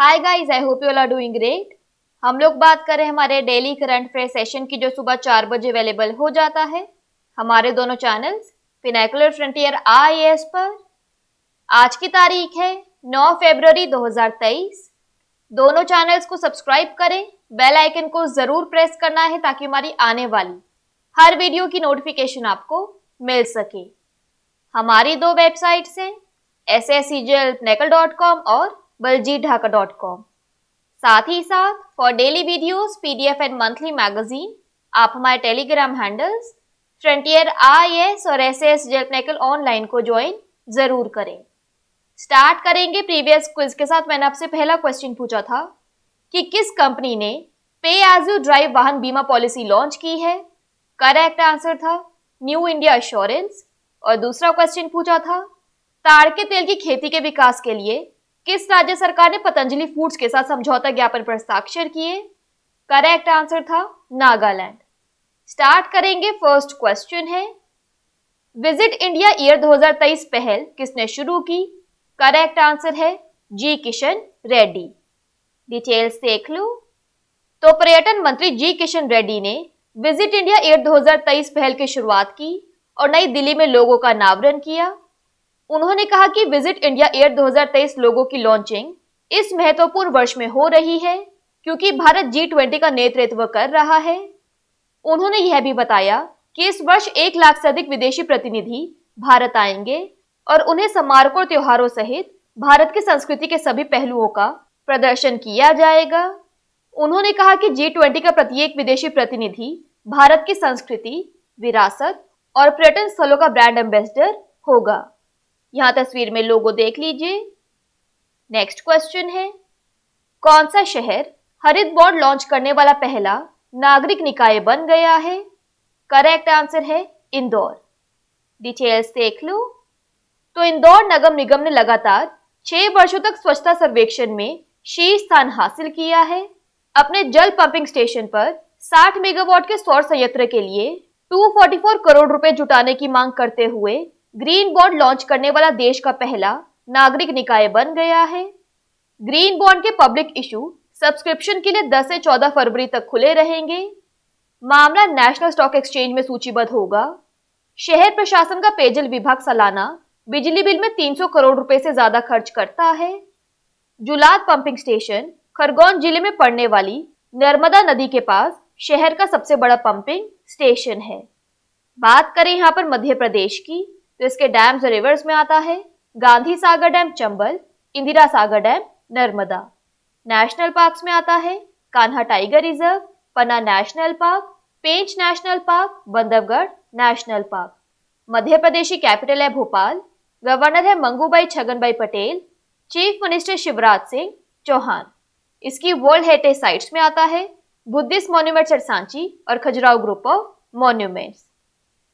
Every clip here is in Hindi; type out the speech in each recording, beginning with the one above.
hi guys I hope you all are doing great हम लोग बात करें हमारे डेली करंट अफेयर सेशन की जो सुबह चार बजे अवेलेबल हो जाता है हमारे दोनों चैनल्स पिनाकुलर फ्रंटियर आई पर आज की तारीख है 9 फरवरी 2023 दोनों चैनल्स को सब्सक्राइब करें बेल आइकन को ज़रूर प्रेस करना है ताकि हमारी आने वाली हर वीडियो की नोटिफिकेशन आपको मिल सके हमारी दो वेबसाइट्स हैं S S C G L और बलजी ढाका डॉट कॉम साथ ही साथ for daily videos, PDF and monthly magazine आप हमारे टेलीग्राम हैंडल्स फ्रंटियर आईएएस और एसएएस जेलपनेकल ऑनलाइन को ज्वाइन जरूर करें स्टार्ट करेंगे प्रीवियस क्विज के साथ मैंने आपसे पहला क्वेश्चन पूछा था कि किस कंपनी ने पे एज यू ड्राइव वाहन बीमा पॉलिसी लॉन्च की है करेक्ट आंसर था न्यू इंडिया एश्योरेंस और दूसरा क्वेश्चन पूछा था ताड़ के तेल की खेती के विकास के लिए किस राज्य सरकार ने पतंजलि फूड्स के साथ समझौता ज्ञापन पर हस्ताक्षर किए करेक्ट आंसर था नागालैंड स्टार्ट करेंगे फर्स्ट क्वेश्चन है विजिट इंडिया ईयर 2023 पहल किसने शुरू की करेक्ट आंसर है जी किशन रेड्डी डिटेल्स देख लो तो पर्यटन मंत्री जी किशन रेड्डी ने विजिट इंडिया ईयर 2023 पहल की शुरुआत की और नई दिल्ली में लोगों का नावरण किया उन्होंने कहा कि विजिट इंडिया एयर 2023 लोगों की लॉन्चिंग इस महत्वपूर्ण वर्ष में हो रही है क्योंकि भारत जी ट्वेंटी का नेतृत्व कर रहा है उन्होंने यह भी बताया कि इस वर्ष एक लाख से अधिक विदेशी प्रतिनिधि भारत आएंगे और उन्हें समारोह और त्योहारों सहित भारत की संस्कृति के सभी पहलुओं का प्रदर्शन किया जाएगा उन्होंने कहा कि जी ट्वेंटी का प्रत्येक विदेशी प्रतिनिधि भारत की संस्कृति विरासत और पर्यटन स्थलों का ब्रांड एम्बेसडर होगा यहां तस्वीर में लोगो देख लीजिए नेक्स्ट क्वेश्चन है कौन सा शहर हरित बोर्ड लॉन्च करने वाला पहला नागरिक निकाय बन गया है करेक्ट आंसर है इंदौर डिटेल्स देख लो तो इंदौर नगर निगम ने लगातार छह वर्षों तक स्वच्छता सर्वेक्षण में शीर्ष स्थान हासिल किया है अपने जल पंपिंग स्टेशन पर 60 मेगावाट के सौर संयंत्र के लिए 244 करोड़ रुपए जुटाने की मांग करते हुए ग्रीन बॉन्ड लॉन्च करने वाला देश का पहला नागरिक निकाय बन गया है ग्रीन बॉन्ड के पब्लिक इशू सब्सक्रिप्शन के लिए 10 से 14 फरवरी तक खुले रहेंगे मामला नेशनल स्टॉक एक्सचेंज में सूचीबद्ध होगा शहर प्रशासन का पेयजल विभाग सालाना बिजली बिल में 300 करोड़ रुपए से ज्यादा खर्च करता है जुलाद पंपिंग स्टेशन खरगोन जिले में पड़ने वाली नर्मदा नदी के पास शहर का सबसे बड़ा पंपिंग स्टेशन है बात करें यहाँ पर मध्य प्रदेश की तो इसके डैम्स और रिवर्स में आता है Gandhi Sagar dam Chambal Indira Sagar dam Narmada national parks में आता है Kanha tiger reserve Panna national park Pench national park Bandhavgarh national park Madhya Pradesh की कैपिटल है भोपाल गवर्नर है मंगूबाई छगनबाई पटेल चीफ मिनिस्टर शिवराज सिंह चौहान इसकी वर्ल्ड हेरिटेज साइट्स में आता है बुद्धिस्ट मॉन्यूमेंट्स एट सांची और Khajuraho group of monuments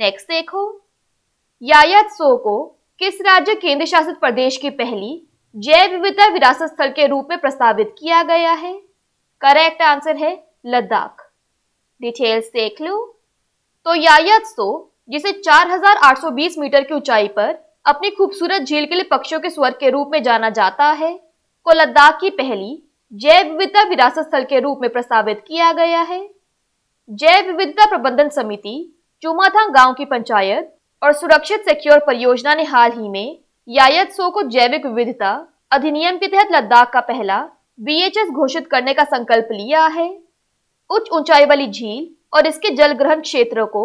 next देखो यायात सो को किस राज्य केंद्र शासित प्रदेश की पहली जैव विविधता विरासत स्थल के रूप में प्रस्तावित किया गया है करेक्ट आंसर है लद्दाख डिटेल्स देख लो तो यायात सो जिसे 4820 मीटर की ऊंचाई पर अपनी खूबसूरत झील के लिए पक्षियों के स्वर के रूप में जाना जाता है को लद्दाख की पहली जैव विविधता विरासत स्थल के रूप में प्रस्तावित किया गया है जैव विविधता प्रबंधन समिति चुमाथांग गांव की पंचायत और सुरक्षित सिक्योर परियोजना ने हाल ही में यायत e सो को जैविक विविधता अधिनियम के तहत लद्दाख का पहला बीएचएस घोषित करने का संकल्प लिया है उच्च ऊंचाई वाली झील और इसके ग्रहण क्षेत्र को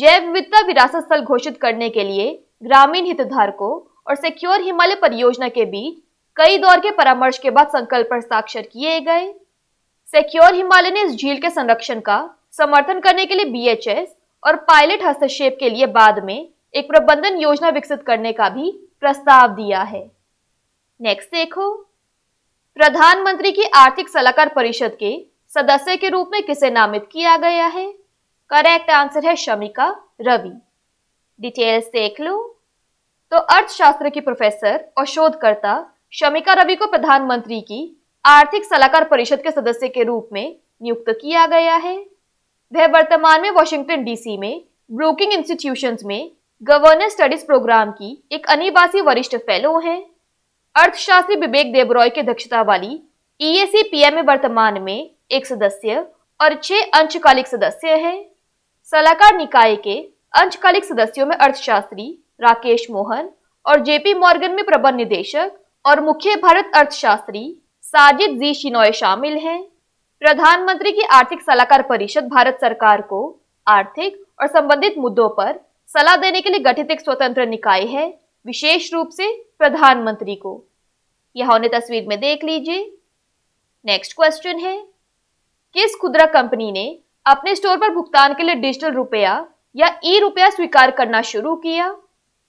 जैव विविधता विरासत स्थल घोषित करने के लिए ग्रामीण हितधारकों और सिक्योर हिमालय परियोजना के बीच कई दौर के परामर्श के बाद संकल्प पर हस्ताक्षर किए गए सिक्योर हिमालय ने इस झील के संरक्षण का समर्थन करने के लिए बीएचएस और पायलट हस्तक्षेप के लिए बाद में एक प्रबंधन योजना विकसित करने का भी प्रस्ताव दिया है नेक्स्ट देखो प्रधानमंत्री की आर्थिक सलाहकार परिषद के सदस्य के रूप में किसे नामित किया गया है करेक्ट आंसर है शमिका रवि डिटेल्स देख लो तो अर्थशास्त्र की प्रोफेसर और शोधकर्ता शमिका रवि को प्रधानमंत्री की आर्थिक सलाहकार परिषद के सदस्य के रूप में नियुक्त किया गया है वह वर्तमान में वॉशिंगटन डीसी में ब्रोकिंग इंस्टीट्यूशंस में गवर्नेंस स्टडीज प्रोग्राम की एक अनिवासी वरिष्ठ फेलो हैं अर्थशास्त्री विवेक देवरॉय की अध्यक्षता वाली ईएसी e पीएम में वर्तमान में एक सदस्य और छह अंशकालिक सदस्य हैं सलाहकार निकाय के अंशकालिक सदस्यों में अर्थशास्त्री राकेश मोहन और जेपी मॉर्गन में प्रबंध निदेशक और मुख्य भारत अर्थशास्त्री साजिद जी शिनोय शामिल हैं प्रधानमंत्री की आर्थिक सलाहकार परिषद भारत सरकार को आर्थिक और संबंधित मुद्दों पर सलाह देने के लिए गठित एक स्वतंत्र निकाय है विशेष रूप से प्रधानमंत्री को यह उन्हें तस्वीर में देख लीजिए नेक्स्ट क्वेश्चन है किस खुदरा कंपनी ने अपने स्टोर पर भुगतान के लिए डिजिटल रुपया या ई रुपया स्वीकार करना शुरू किया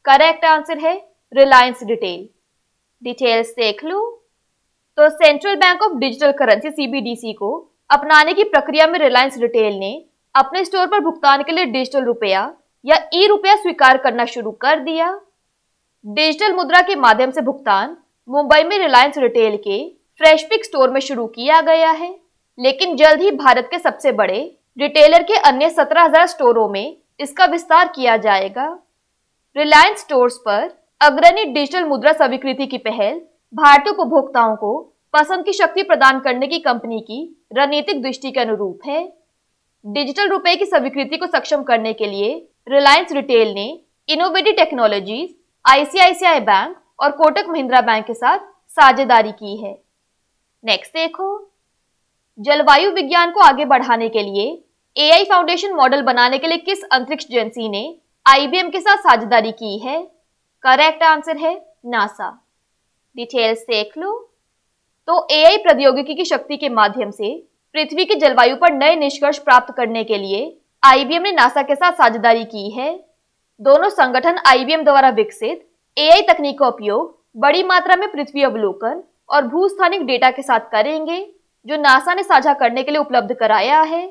करेक्ट आंसर है रिलायंस डिटेल डिटेल्स देख लो तो central bank of digital currency CBDC को अपनाने की प्रक्रिया में रिलायंस रिटेल ने अपने स्टोर पर भुगतान के लिए डिजिटल रुपया या ई रुपया स्वीकार करना शुरू कर दिया डिजिटल मुद्रा के माध्यम से भुगतान मुंबई में रिलायंस रिटेल के फ्रेश पिक स्टोर में शुरू किया गया है लेकिन जल्द ही भारत के सबसे बड़े रिटेलर के अन्य 17,000 स्टोरों में इसका विस्तार किया जाएगा रिलायंस स्टोर्स पर अग्रणी डिजिटल मुद्रा स्वीकृति की पहल भारतीय उपभोक्ताओं को पसंद की शक्ति प्रदान करने की कंपनी की रणनीतिक दृष्टि के अनुरूप है डिजिटल रुपए की स्वीकृति को सक्षम करने के लिए रिलायंस रिटेल ने इनोवेटिव टेक्नोलॉजीज आईसीआईसीआई बैंक और कोटक महिंद्रा बैंक के साथ साझेदारी की है नेक्स्ट देखो जलवायु विज्ञान को आगे बढ़ाने के लिए एआई फाउंडेशन मॉडल बनाने के लिए किस अंतरिक्ष एजेंसी ने आईबीएम के साथ साझेदारी की है करेक्ट आंसर है नासा डिटेल्स देख लो तो एआई प्रौद्योगिकी की शक्ति के माध्यम से पृथ्वी की जलवायु पर नए निष्कर्ष प्राप्त करने के लिए आईबीएम ने नासा के साथ साझेदारी की है दोनों संगठन आईबीएम द्वारा विकसित एआई तकनीक का उपयोग बड़ी मात्रा में पृथ्वी अवलोकन और भूस्थानिक डेटा के साथ करेंगे जो नासा ने साझा करने के लिए उपलब्ध कराया है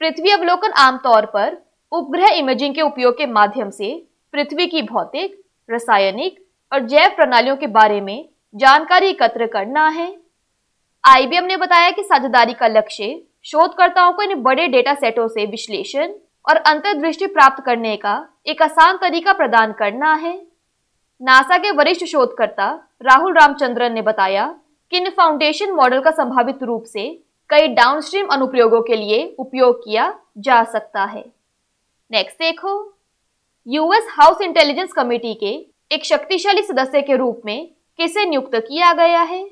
पृथ्वी अवलोकन आमतौर पर उपग्रह इमेजिंग के उपयोग के माध्यम से पृथ्वी की भौतिक रासायनिक और जैव प्रणालियों के बारे में जानकारी एकत्र करना है आईबीएम ने बताया कि साझेदारी का लक्ष्य शोधकर्ताओं को इन बड़े डेटा सेटों से विश्लेषण और अंतर्दृष्टि प्राप्त करने का एक आसान तरीका प्रदान करना है नासा के वरिष्ठ शोधकर्ता राहुल रामचंद्रन ने बताया कि इन फाउंडेशन मॉडल का संभावित रूप से कई डाउनस्ट्रीम अनुप्रयोगों के लिए उपयोग किया जा सकता है नेक्स्ट देखो यूएस हाउस इंटेलिजेंस कमेटी के एक शक्तिशाली सदस्य के रूप में किसे नियुक्त किया गया है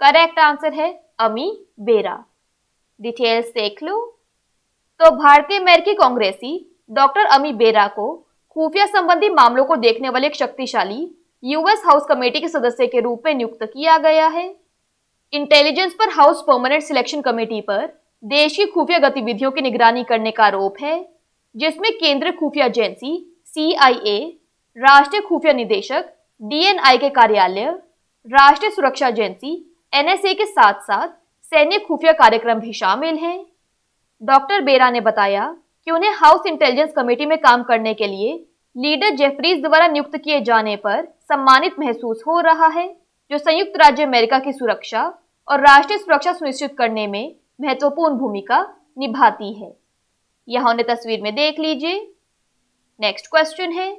करेक्ट आंसर है अमी बेरा डिटेल्स देख लो तो भारतीय अमेरिकी कांग्रेसी डॉक्टर अमी बेरा को खुफिया संबंधी मामलों को देखने वाले एक शक्तिशाली यूएस हाउस कमेटी के सदस्य के रूप में नियुक्त किया गया है इंटेलिजेंस पर हाउस परमानेंट सिलेक्शन कमेटी पर देश की खुफिया गतिविधियों की निगरानी करने का आरोप है जिसमें केंद्रीय खुफिया एजेंसी सीआईए राष्ट्रीय खुफिया निदेशक डीएनआई के कार्यालय राष्ट्रीय सुरक्षा एजेंसी एनएसए के साथ साथ सैन्य खुफिया कार्यक्रम भी शामिल हैं डॉक्टर बेरा ने बताया कि उन्हें हाउस इंटेलिजेंस कमेटी में काम करने के लिए लीडर जेफरीज द्वारा नियुक्त किए जाने पर सम्मानित महसूस हो रहा है जो संयुक्त राज्य अमेरिका की सुरक्षा और राष्ट्रीय सुरक्षा सुनिश्चित करने में महत्वपूर्ण भूमिका निभाती है यहां उन्हें तस्वीर में देख लीजिए नेक्स्ट क्वेश्चन है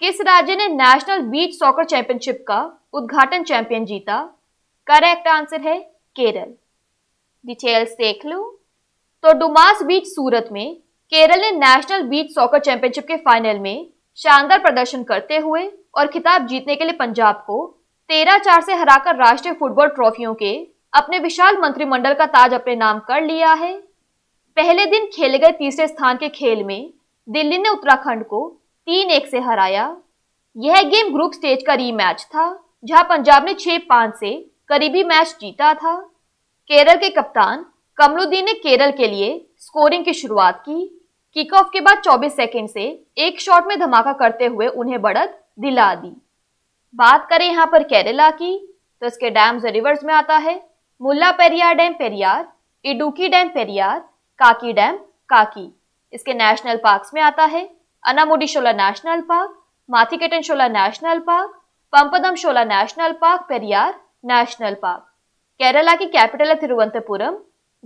किस राज्य ने नेशनल बीच सॉकर चैंपियनशिप का उद्घाटन चैंपियन जीता करेक्ट आंसर है केरल डिटेल्स देख लू तो डुमास बीच सूरत में केरल ने नेशनल बीच सॉकर चैंपियनशिप के फाइनल में शानदार प्रदर्शन करते हुए और खिताब जीतने के लिए पंजाब को तेरह चार से हराकर राष्ट्रीय फुटबॉल ट्रॉफियों के अपने विशाल मंत्रिमंडल का ताज अपने नाम कर लिया है पहले दिन खेले गए तीसरे स्थान के खेल में दिल्ली ने उत्तराखंड को तीन एक से हराया यह गेम ग्रुप स्टेज का रीमैच था जहां पंजाब ने छह पांच से करीबी मैच जीता था केरल के कप्तान कमलुद्दीन ने केरल के लिए स्कोरिंग की शुरुआत की किक ऑफ के बाद 24 सेकंड से एक शॉट में धमाका करते हुए उन्हें बढ़त दिला दी बात करें यहाँ पर केरला की तो इसके डैम्स रिवर्स में आता है Mulla Periyar dam Periyar Idukki dam Periyar Kakki dam Kakki इसके नेशनल पार्क्स में आता है Anamudishola national park Mathikettan Shola national park Pampadum Shola national park Periyar national park Kerala की कैपिटल है तिरुवनंतपुरम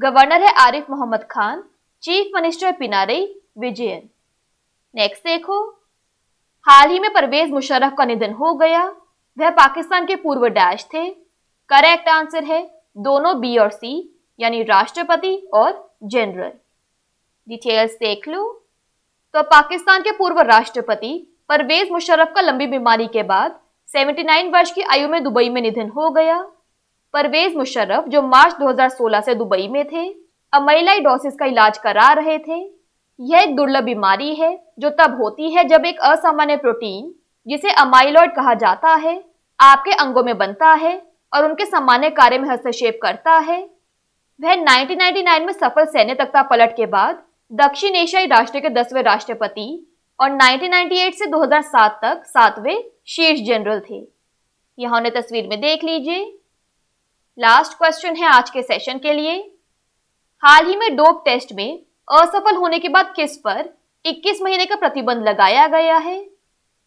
गवर्नर है आरिफ मोहम्मद खान चीफ मिनिस्टर है पिनारई विजयन नेक्स्ट देखो हाल ही में परवेज मुशर्रफ का निधन हो गया वह पाकिस्तान के पूर्व डैश थे करेक्ट आंसर है दोनों बी और सी यानी राष्ट्रपति और जनरल डिटेल्स देख लो तो पाकिस्तान के पूर्व राष्ट्रपति परवेज मुशर्रफ का लंबी बीमारी के बाद 79 वर्ष की आयु में दुबई में निधन हो गया परवेज मुशर्रफ जो मार्च 2016 से दुबई में थे अमेलाइडोसिस का इलाज करा रहे थे यह एक दुर्लभ बीमारी है जो तब होती है जब एक असामान्य प्रोटीन जिसे अमाइलॉइड कहा जाता है आपके अंगों में बनता है और उनके सामान्य कार्य में हस्तक्षेप करता है वह 1999 में सफल सैन्य तख्ता पलट के बाद दक्षिण एशियाई राष्ट्र के दसवें राष्ट्रपति और 1998 से 2007 तक सातवें शीर्ष जनरल थे यहाँ उन्हें तस्वीर में देख लीजिए लास्ट क्वेश्चन है आज के सेशन के लिए हाल ही में डोप टेस्ट में असफल होने के बाद किस पर 21 महीने का प्रतिबंध लगाया गया है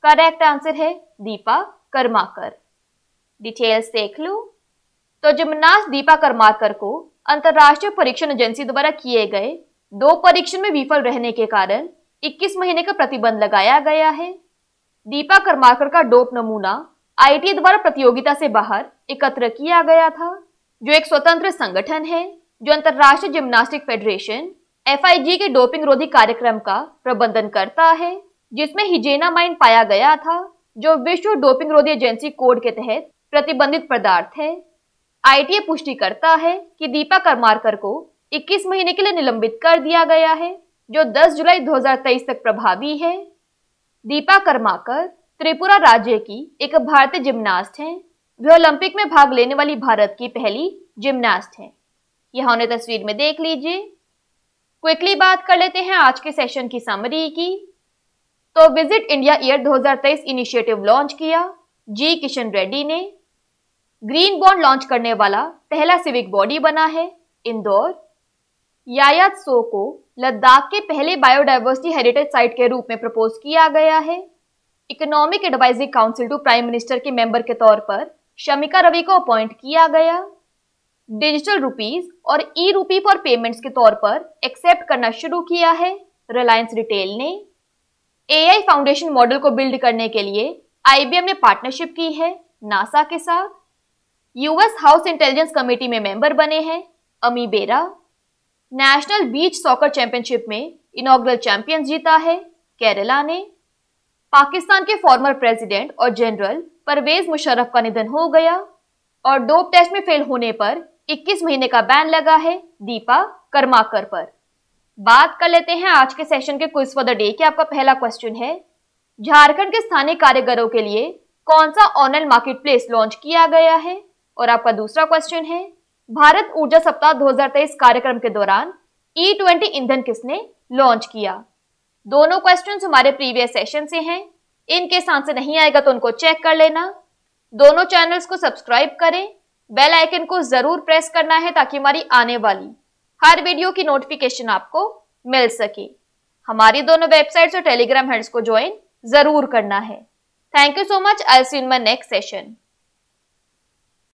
करेक्ट आंसर है दीपा कर्माकर डिटेल्स देख लो तो जिमनास दीपा कर्माकर को अंतरराष्ट्रीय परीक्षण एजेंसी द्वारा किए गए दो परीक्षण में विफल रहने के कारण 21 महीने का प्रतिबंध लगाया गया है दीपा कर्माकर का डोप नमूना आई द्वारा प्रतियोगिता से बाहर एकत्र किया गया था जो एक स्वतंत्र संगठन है जो अंतर्राष्ट्रीय जिम्नास्टिक फेडरेशन एफ के डोपिंग रोधी कार्यक्रम का प्रबंधन करता है जिसमें हिजेना माइन पाया गया था जो विश्व डोपिंग रोधी एजेंसी कोड के तहत प्रतिबंधित पदार्थ है आई पुष्टि करता है कि दीपा करमारकर को 21 महीने के लिए निलंबित कर दिया गया है जो 10 जुलाई 2023 तक प्रभावी है दीपा करमाकर त्रिपुरा राज्य की एक भारतीय जिम्नास्ट हैं वे ओलंपिक में भाग लेने वाली भारत की पहली जिम्नास्ट हैं यह उन्हें तस्वीर में देख लीजिए क्विकली बात कर लेते हैं आज के सेशन की समरी की तो visit India year 2023 initiative launch किया जी किशन रेड्डी ने ग्रीन बॉन्ड लॉन्च करने वाला पहला सिविक बॉडी बना है इंदौर यायात सो को लद्दाख के पहले बायोडाइवर्सिटी हेरिटेज साइट के रूप में प्रपोज किया गया है economic advisory council to prime minister के मेंबर के तौर पर शमिका रवि को अपॉइंट किया गया डिजिटल रुपीज और ई रूपी फॉर पेमेंट्स के तौर पर एक्सेप्ट करना शुरू किया है रिलायंस रिटेल ने एआई फाउंडेशन मॉडल को बिल्ड करने के लिए आईबीएम ने पार्टनरशिप की है नासा के साथ यूएस हाउस इंटेलिजेंस कमेटी में मेंबर बने हैं Ami Bera national beach soccer championship में इनोग्रल चैंपियंस जीता है केरला ने पाकिस्तान के फॉर्मर प्रेसिडेंट और जनरल परवेज मुशर्रफ का निधन हो गया और डोप टेस्ट में फेल होने पर 21 महीने का बैन लगा है दीपा कर्माकर पर बात कर लेते हैं आज के सेशन के क्विज फॉर द डे के आपका पहला क्वेश्चन है झारखंड के स्थानीय कारीगरों के लिए कौन सा ऑनलाइन मार्केट प्लेस लॉन्च किया गया है और आपका दूसरा क्वेश्चन है भारत ऊर्जा सप्ताह 2023 कार्यक्रम के दौरान ई e ट्वेंटी ईंधन किसने लॉन्च किया दोनों क्वेश्चन हमारे प्रीवियस सेशन से हैं इनके साथ से नहीं आएगा तो उनको चेक कर लेना दोनों चैनल्स को सब्सक्राइब करें बेल आइकन को जरूर प्रेस करना है ताकि हमारी आने वाली हर वीडियो की नोटिफिकेशन आपको मिल सके हमारी दोनों वेबसाइट्स और टेलीग्राम हैंड्स को ज्वाइन जरूर करना है thank you so much I see in my next session